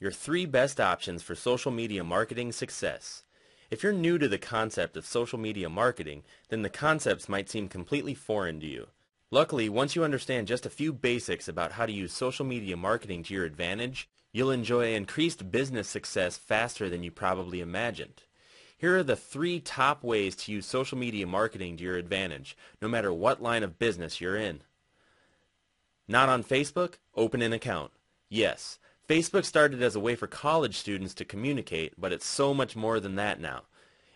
Your three best options for social media marketing success. If you're new to the concept of social media marketing, then the concepts might seem completely foreign to you. Luckily, once you understand just a few basics about how to use social media marketing to your advantage, you'll enjoy increased business success faster than you probably imagined. Here are the three top ways to use social media marketing to your advantage, no matter what line of business you're in. Not on Facebook? Open an account. Yes, Facebook started as a way for college students to communicate, but it's so much more than that now.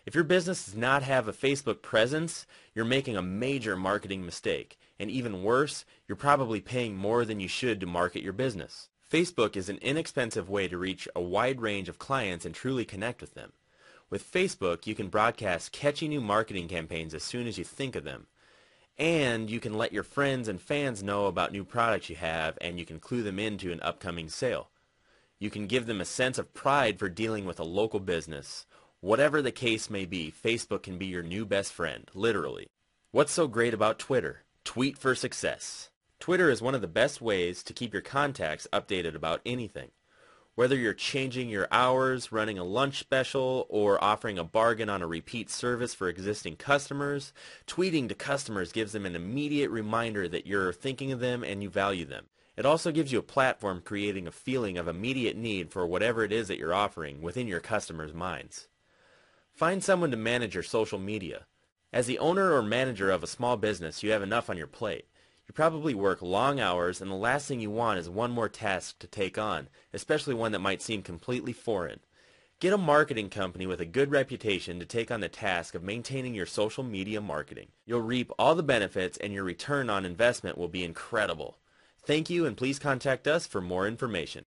If your business does not have a Facebook presence, you're making a major marketing mistake. And even worse, you're probably paying more than you should to market your business. Facebook is an inexpensive way to reach a wide range of clients and truly connect with them. With Facebook, you can broadcast catchy new marketing campaigns as soon as you think of them. And you can let your friends and fans know about new products you have and you can clue them into an upcoming sale. You can give them a sense of pride for dealing with a local business. Whatever the case may be, Facebook can be your new best friend, literally. What's so great about Twitter? Tweet for success. Twitter is one of the best ways to keep your contacts updated about anything. Whether you're changing your hours, running a lunch special, or offering a bargain on a repeat service for existing customers, tweeting to customers gives them an immediate reminder that you're thinking of them and you value them. It also gives you a platform creating a feeling of immediate need for whatever it is that you're offering within your customers' minds. Find someone to manage your social media. As the owner or manager of a small business, you have enough on your plate. You probably work long hours and the last thing you want is one more task to take on, especially one that might seem completely foreign. Get a marketing company with a good reputation to take on the task of maintaining your social media marketing. You'll reap all the benefits and your return on investment will be incredible. Thank you and please contact us for more information.